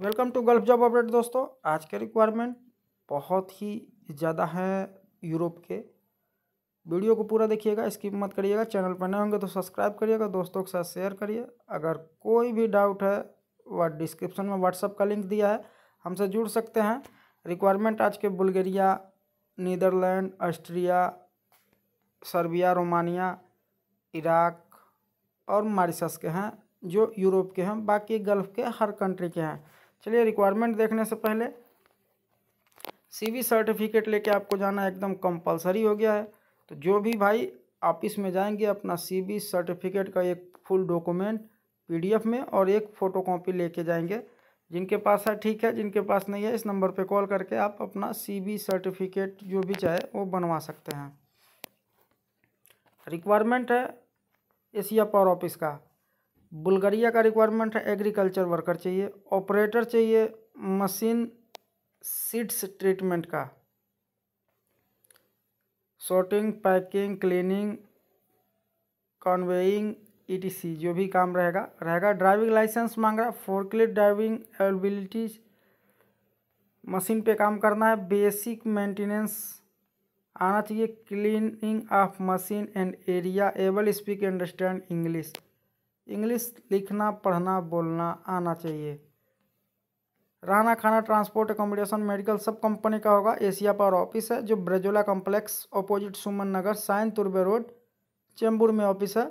welcome to Gulf job update दोस्तों आज के रिक्वायरमेंट बहुत ही ज़्यादा हैं यूरोप के वीडियो को पूरा देखिएगा स्किप मत करिएगा चैनल पर नए होंगे तो सब्सक्राइब करिएगा दोस्तों के साथ शेयर करिए अगर कोई भी डाउट है वह डिस्क्रिप्शन में व्हाट्सअप का लिंक दिया है हमसे जुड़ सकते हैं रिक्वायरमेंट आज के Bulgaria Netherlands Austria Serbia Romania Iraq और मारिशस के हैं जो यूरोप के हैं बाकी गल्फ़ के हर कंट्री के हैं चलिए रिक्वायरमेंट देखने से पहले सीवी सर्टिफिकेट लेके आपको जाना एकदम कंपलसरी हो गया है तो जो भी भाई ऑफिस में जाएंगे अपना सीवी सर्टिफिकेट का एक फुल डॉक्यूमेंट पीडीएफ में और एक फ़ोटोकॉपी लेके जाएंगे जिनके पास है ठीक है जिनके पास नहीं है इस नंबर पे कॉल करके आप अपना सीबी सर्टिफिकेट जो भी चाहे वो बनवा सकते हैं रिक्वायरमेंट है एशिया पावर ऑफिस का बुल्गारिया का रिक्वायरमेंट है एग्रीकल्चर वर्कर चाहिए ऑपरेटर चाहिए मशीन सीड्स ट्रीटमेंट का sorting packing cleaning conveying etc जो भी काम रहेगा रहेगा ड्राइविंग लाइसेंस मांग रहा है क्लिट ड्राइविंग एवेबिलिटीज मशीन पे काम करना है बेसिक मेंटेनेंस आना चाहिए cleaning of machine and area able speak understand English English लिखना पढ़ना बोलना आना चाहिए रहना खाना ट्रांसपोर्ट एकोमोडेशन मेडिकल सब कंपनी का होगा एशिया पावर ऑफिस है जो ब्रजोला complex opposite Suman Nagar Sion Trombay road Chembur में ऑफिस है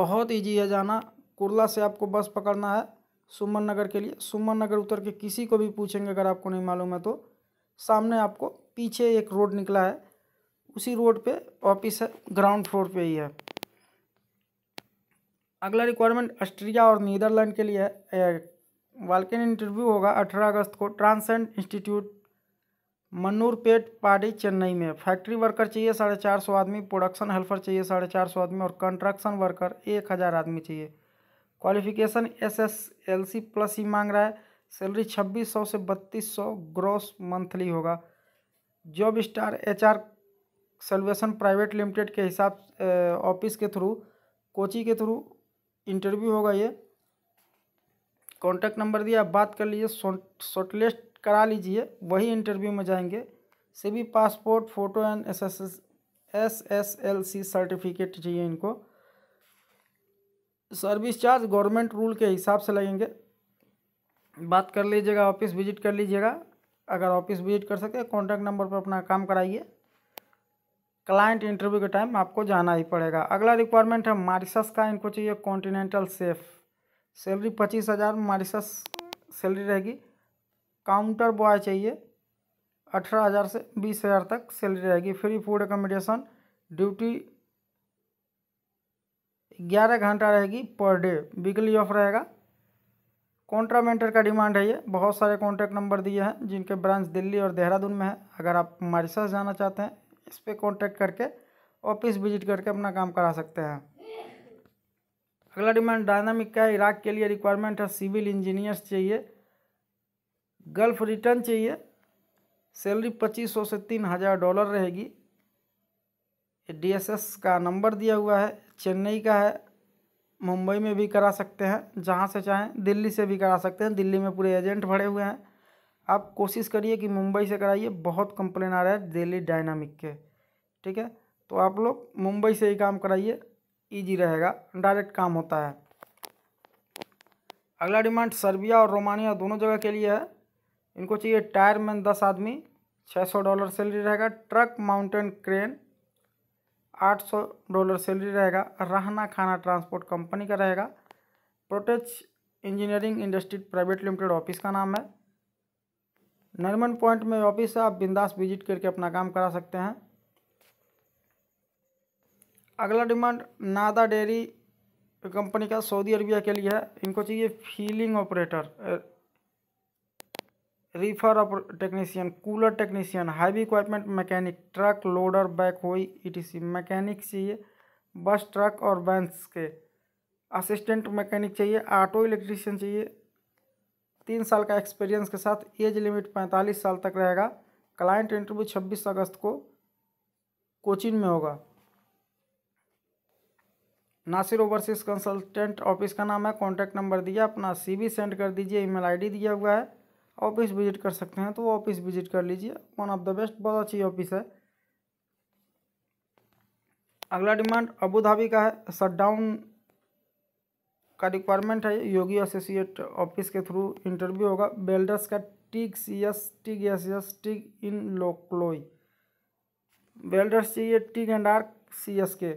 बहुत इजी है जाना कुरला से आपको बस पकड़ना है सुमन नगर के लिए सुमन नगर उतर के किसी को भी पूछेंगे अगर आपको नहीं मालूम है तो सामने आपको पीछे एक रोड निकला है उसी रोड पर ऑफिस है ग्राउंड फ्लोर पर ही है अगला रिक्वायरमेंट ऑस्ट्रिया और नीदरलैंड के लिए वालकिन इंटरव्यू होगा अठारह अगस्त को ट्रांसेंड इंस्टीट्यूट मनूरपेट पाडी चेन्नई में फैक्ट्री वर्कर चाहिए साढ़े चार सौ आदमी प्रोडक्शन हेल्पर चाहिए साढ़े चार सौ आदमी और कंस्ट्रक्शन वर्कर एक हज़ार आदमी चाहिए qualification S S L C plus ही मांग रहा है सैलरी छब्बीस सौ से बत्तीस सौ ग्रॉस मंथली होगा जॉब स्टार एच आर सेलवेशन प्राइवेट लिमिटेड के हिसाब ऑफिस के थ्रू कोची के थ्रू इंटरव्यू होगा ये कॉन्टैक्ट नंबर दिया बात कर लीजिए शॉर्टलिस्ट करा लीजिए वही इंटरव्यू में जाएंगे सभी passport photo and S S S S S L C certificate चाहिए इनको सर्विस चार्ज गवर्नमेंट रूल के हिसाब से लगेंगे बात कर लीजिएगा ऑफिस विजिट कर लीजिएगा अगर ऑफिस विजिट कर सके कॉन्टैक्ट नंबर पर अपना काम कराइए क्लाइंट इंटरव्यू के टाइम आपको जाना ही पड़ेगा अगला रिक्वायरमेंट है मारिसस का इनको चाहिए कॉन्टिनेंटल सेफ सैलरी पच्चीस हज़ार मारिसस सैलरी रहेगी काउंटर बॉय चाहिए अठारह हज़ार से बीस हज़ार तक सैलरी रहेगी फ्री फूड एकोमोडेशन ड्यूटी ग्यारह घंटा रहेगी पर डे वीकली ऑफ रहेगा कॉन्ट्रामेंटर का डिमांड है ये बहुत सारे कॉन्टैक्ट नंबर दिए हैं जिनके ब्रांच दिल्ली और देहरादून में है अगर आप मारिसस जाना चाहते हैं इस पर कॉन्टैक्ट करके ऑफिस विजिट करके अपना काम करा सकते हैं अगला डिमांड डायनामिक का इराक के लिए रिक्वायरमेंट है सिविल इंजीनियर्स चाहिए गल्फ रिटर्न चाहिए सैलरी पच्चीस सौ से तीन हज़ार डॉलर रहेगी डीएसएस का नंबर दिया हुआ है चेन्नई का है मुंबई में भी करा सकते हैं जहाँ से चाहें दिल्ली से भी करा सकते हैं दिल्ली में पूरे एजेंट भरे हुए हैं आप कोशिश करिए कि मुंबई से कराइए बहुत कंप्लेन आ रहा है दिल्ली डायनामिक के ठीक है तो आप लोग मुंबई से ही काम कराइए ईजी रहेगा डायरेक्ट काम होता है अगला डिमांड सर्बिया और रोमानिया दोनों जगह के लिए है इनको चाहिए टायर मैन दस आदमी छः सौ डॉलर सैलरी रहेगा ट्रक माउंटेन क्रेन आठ सौ डॉलर सैलरी रहेगा रहना खाना ट्रांसपोर्ट कंपनी का रहेगा Protech engineering industry private limited office का नाम है नरमन पॉइंट में ऑफिस है आप बिंदास विजिट करके अपना काम करा सकते हैं अगला डिमांड नादा डेयरी कंपनी का सऊदी अरबिया के लिए है इनको चाहिए filling operator reefer technician cooler technician heavy equipment mechanic truck loader backhoe ई मैकेनिक चाहिए बस ट्रक और वैंस के असिस्टेंट मैकेनिक चाहिए ऑटो इलेक्ट्रीशियन चाहिए तीन साल का एक्सपीरियंस के साथ एज लिमिट पैंतालीस साल तक रहेगा क्लाइंट इंटरव्यू छब्बीस अगस्त को कोचिन में होगा नासिर ओवरसीज कंसल्टेंट ऑफिस का नाम है कॉन्टैक्ट नंबर दिया अपना सीवी सेंड कर दीजिए ईमेल आईडी दिया हुआ है ऑफिस विजिट कर सकते हैं तो ऑफिस विजिट कर लीजिए वन ऑफ द बेस्ट बहुत अच्छी ऑफिस है अगला डिमांड अबू धाबी का है शट डाउन का रिक्वायरमेंट है योगी एसोसिएट ऑफिस के थ्रू इंटरव्यू होगा बेल्डर्स का TIG C S TIG S S TIG in लोकलोई बेल्डर्स चाहिए TIG and R C S के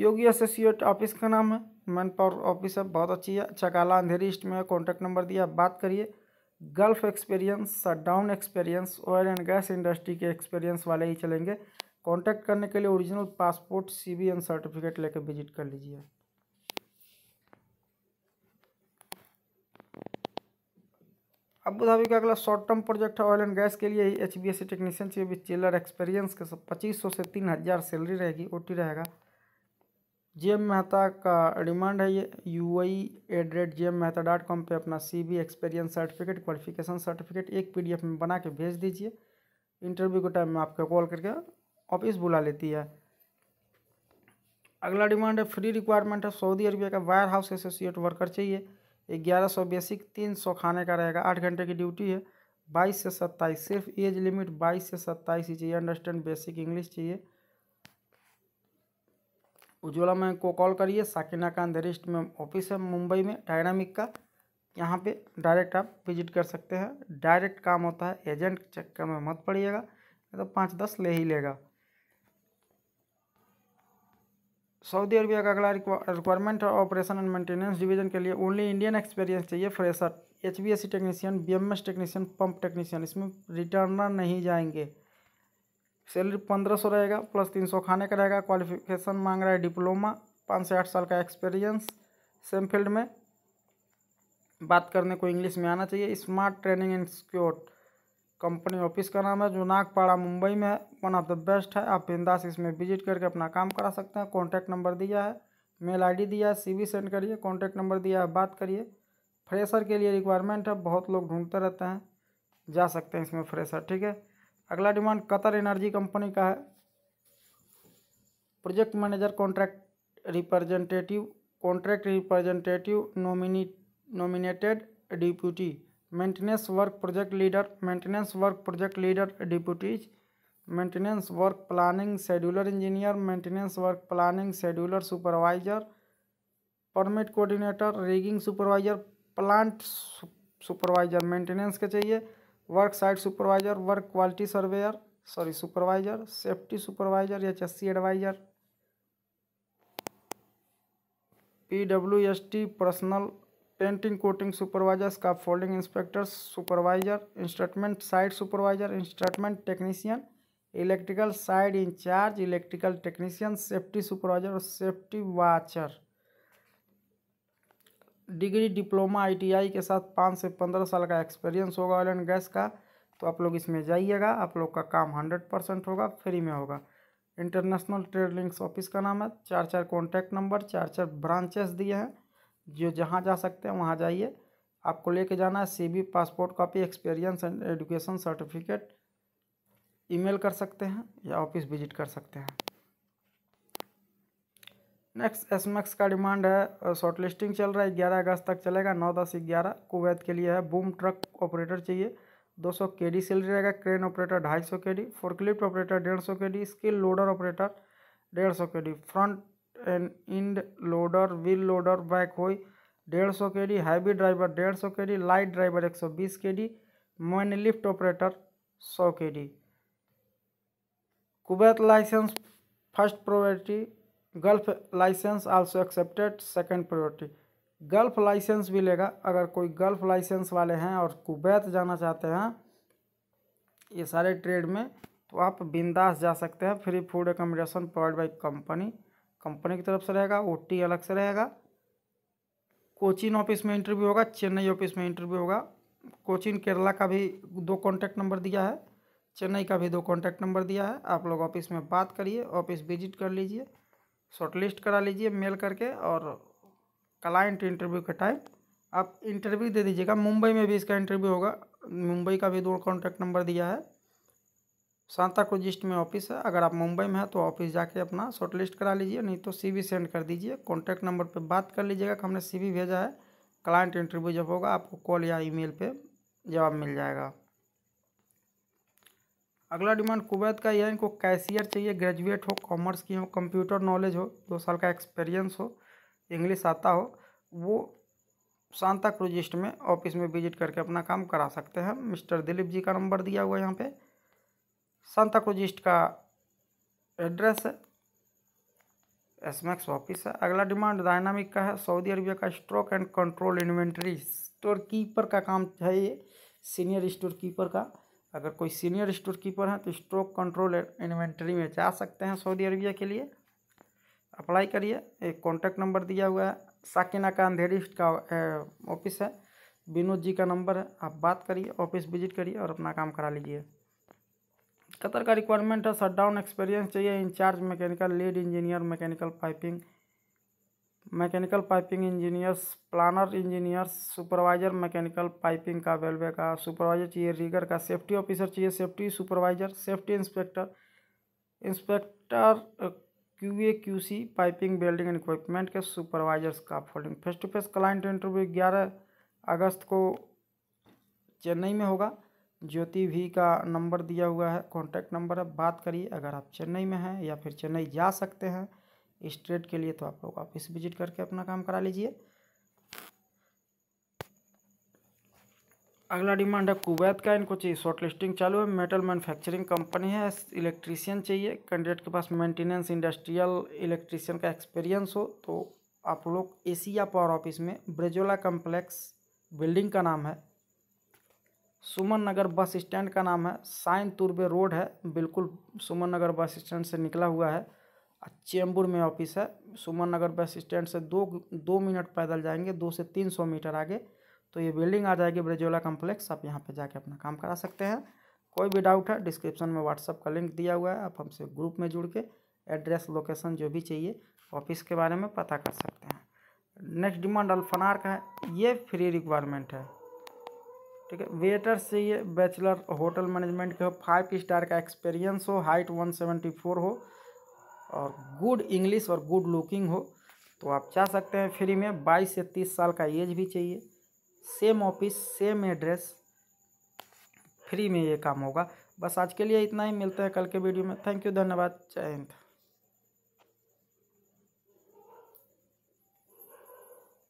योगी एसोसिएट ऑफिस का नाम है मैन पावर ऑफिस है बहुत अच्छी है चकाला अंधेरी ईस्ट में कॉन्टैक्ट नंबर दिया बात करिए Gulf experience shutdown experience oil and gas industry के एक्सपीरियंस वाले ही चलेंगे कॉन्टैक्ट करने के लिए original passport C B N certificate लेकर विजिट कर लीजिए अबू धाबी का अगला शॉर्ट टर्म प्रोजेक्ट है ऑयल एंड गैस के लिए ही H B S C technician चाहिए विद चिलर एक्सपीरियंस के सब पच्चीस सौ से तीन हज़ार सैलरी रहेगी ओ टी रहेगा जे एम मेहता का डिमांड है ये U I at rate J M Mehta dot com पर अपना C B experience certificate qualification certificate एक पी डी एफ में बना के भेज दीजिए इंटरव्यू के टाइम में आपका कॉल करके ऑफिस बुला लेती है अगला डिमांड है फ्री रिक्वायरमेंट है सऊदी अरबिया का वायर हाउस एसोसिएट वर्कर चाहिए ग्यारह सौ बेसिक तीन सौ खाने का रहेगा आठ घंटे की ड्यूटी है बाईस से सत्ताईस सिर्फ एज लिमिट बाईस से सत्ताईस ही चाहिए अंडरस्टैंड बेसिक इंग्लिश चाहिए उज्ज्वला मैम को कॉल करिए साकिना का अंधेरिस्ट में ऑफिस है मुंबई में डायनामिक का यहाँ पे डायरेक्ट आप विजिट कर सकते हैं डायरेक्ट काम होता है एजेंट चक्कर में मत पड़िएगा तो पाँच दस ले ही लेगा सऊदी अरबिया का अगला रिक्वायरमेंट है ऑपरेशन एंड मेंटेनेंस डिवीजन के लिए ओनली इंडियन एक्सपीरियंस चाहिए fresher H B S C technician B M S technician pump technician इसमें रिटर्नर नहीं जाएंगे सैलरी पंद्रह सौ रहेगा प्लस तीन सौ खाने का रहेगा क्वालिफिकेशन मांग रहा है डिप्लोमा पाँच से आठ साल का एक्सपीरियंस सेम फील्ड में बात करने को इंग्लिश में आना चाहिए smart training institute company office का नाम है जो नागपाड़ा मुंबई में वन ऑफ द बेस्ट है आप बिंदास इसमें विजिट करके अपना काम करा सकते हैं कॉन्टैक्ट नंबर दिया है मेल आईडी दिया है सीवी सेंड करिए कॉन्टैक्ट नंबर दिया है बात करिए फ्रेशर के लिए रिक्वायरमेंट है बहुत लोग ढूंढते रहते हैं जा सकते हैं इसमें फ्रेशर ठीक है अगला डिमांड कतर एनर्जी कंपनी का है project manager contract representative contract representative nominee nominated deputy maintenance work project leader maintenance work project leader deputies maintenance work planning scheduler engineer maintenance work planning scheduler supervisor permit coordinator rigging supervisor plant supervisor maintenance के चाहिए work site supervisor work quality surveyor sorry supervisor safety supervisor H S C adviser P W S T personal painting coating supervisor का folding inspector supervisor instrument side supervisor इंस्ट्रटमेंट technician electrical side incharge electrical technician safety supervisor और safety watcher degree diploma ITI के साथ पाँच से पंद्रह साल का experience होगा ऑयल एंड गैस का तो आप लोग इसमें जाइएगा आप लोग का काम हंड्रेड परसेंट होगा फ्री में होगा इंटरनेशनल ट्रेड लिंक्स ऑफिस का नाम है चार चार कॉन्टैक्ट नंबर चार चार ब्रांचेस दिए हैं जो जहाँ जा सकते हैं वहाँ जाइए आपको लेके जाना है C passport copy experience and education certificate email कर सकते हैं या ऑफिस विजिट कर सकते हैं नेक्स्ट एसमैक्स का डिमांड है शॉर्ट लिस्टिंग चल रहा है ग्यारह अगस्त तक चलेगा नौ दस ग्यारह कुवैत के लिए है बूम ट्रक ऑपरेटर चाहिए दो सौ के डी सैलरी रहेगा क्रेन ऑपरेटर ढाई सौ के डी फोर्कलिफ्ट ऑपरेटर डेढ़ सौ के डी स्किल लोडर ऑपरेटर डेढ़ सौ के the front end loader wheel loader हो डेढ़ सौ के डी हैवी ड्राइवर डेढ़ सौ के डी लाइट ड्राइवर एक सौ बीस के डी मैन लिफ्ट ऑपरेटर सौ के D Kuwait license first priority Gulf license also accepted second priority Gulf license भी लेगा अगर कोई गल्फ लाइसेंस वाले हैं और कुवैत जाना चाहते हैं ये सारे ट्रेड में तो आप बिंदास जा सकते हैं free food accommodation provide by company company की तरफ से रहेगा ओ अलग से रहेगा कोचिन ऑफिस में इंटरव्यू होगा चेन्नई ऑफिस में इंटरव्यू होगा कोचिन केरला का भी दो कॉन्टैक्ट नंबर दिया है चेन्नई का भी दो कॉन्टैक्ट नंबर दिया है आप लोग ऑफिस में बात करिए ऑफिस विजिट कर लीजिए शॉर्टलिस्ट करा लीजिए मेल करके और क्लाइंट इंटरव्यू के टाइम आप इंटरव्यू दे दीजिएगा मुंबई में भी इसका इंटरव्यू होगा मुंबई का भी दो कॉन्टैक्ट नंबर दिया है सांता क्रूजिस्ट में ऑफिस है अगर आप मुंबई में हैं तो ऑफिस जाके अपना शॉर्ट लिस्ट करा लीजिए नहीं तो सीवी सेंड कर दीजिए कॉन्टैक्ट नंबर पे बात कर लीजिएगा कि हमने सीवी भेजा है क्लाइंट इंटरव्यू जब होगा आपको कॉल या ईमेल पे जवाब मिल जाएगा अगला डिमांड कुवैत का यह इनको कैशियर चाहिए ग्रेजुएट हो कॉमर्स की हो कंप्यूटर नॉलेज हो दो साल का एक्सपीरियंस हो इंग्लिश आता हो वो सांता क्रूजिस्ट में ऑफिस में विजिट करके अपना काम करा सकते हैं मिस्टर दिलीप जी का नंबर दिया हुआ है यहाँ पर सांता क्रूज ईस्ट का एड्रेस है एसमैक्स ऑफिस है अगला डिमांड डायनामिक का है सऊदी अरबिया का stock and control inventory store keeper का काम है ये सीनियर स्टोर कीपर का अगर कोई सीनियर स्टोर कीपर है तो स्ट्रोक कंट्रोल इन्वेंट्री में जा सकते हैं सऊदी अरबिया के लिए अप्लाई करिए एक कॉन्टैक्ट नंबर दिया हुआ है साकिना का अंधेरी का ऑफिस है विनोद जी का नंबर है आप बात करिए ऑफिस विजिट करिए और अपना काम करा लीजिए कतर का रिक्वायरमेंट है शट डाउन एक्सपीरियंस चाहिए incharge mechanical lead engineer mechanical piping mechanical piping engineers planner engineers supervisor mechanical piping का वेलवे का सुपरवाइजर चाहिए रीगर का सेफ्टी ऑफिसर चाहिए safety supervisor safety inspector inspector Q A Q C piping building and equipment के supervisors का folding face to face client interview ग्यारह अगस्त को चेन्नई में होगा ज्योति भी का नंबर दिया हुआ है कॉन्टैक्ट नंबर है बात करिए अगर आप चेन्नई में हैं या फिर चेन्नई जा सकते हैं स्ट्रेट के लिए तो आप लोग ऑफिस विजिट करके अपना काम करा लीजिए अगला डिमांड है कुवैत का इनको चाहिए शॉर्ट लिस्टिंग चालू है मेटल मैन्युफैक्चरिंग कंपनी है इलेक्ट्रीशियन चाहिए कैंडिडेट के पास मेंटेनेंस इंडस्ट्रियल इलेक्ट्रीशियन का एक्सपीरियंस हो तो आप लोग एशिया पावर ऑफिस में ब्रेजोला कम्प्लेक्स बिल्डिंग का नाम है सुमन नगर बस स्टैंड का नाम है साइन तुरबे रोड है बिल्कुल सुमन नगर बस स्टैंड से निकला हुआ है चेंबूर में ऑफिस है सुमन नगर बस स्टैंड से दो दो मिनट पैदल जाएंगे दो से तीन सौ मीटर आगे तो ये बिल्डिंग आ जाएगी ब्रेजोला कॉम्प्लेक्स आप यहाँ पे जाके अपना काम करा सकते हैं कोई भी डाउट है डिस्क्रिप्शन में व्हाट्सअप का लिंक दिया हुआ है आप हमसे ग्रुप में जुड़ के एड्रेस लोकेशन जो भी चाहिए ऑफिस के बारे में पता कर सकते हैं नेक्स्ट डिमांड अल्फनार का है ये फ्री रिक्वायरमेंट है ठीक है वेटर्स चाहिए बैचलर होटल मैनेजमेंट के हो फाइव स्टार का एक्सपीरियंस हो हाइट वन सेवेंटी फोर हो और गुड इंग्लिश और गुड लुकिंग हो तो आप चाह सकते हैं फ्री में बाईस से तीस साल का एज भी चाहिए same office same address free में ये काम होगा बस आज के लिए इतना ही मिलते हैं कल के वीडियो में थैंक यू धन्यवाद जय हिंद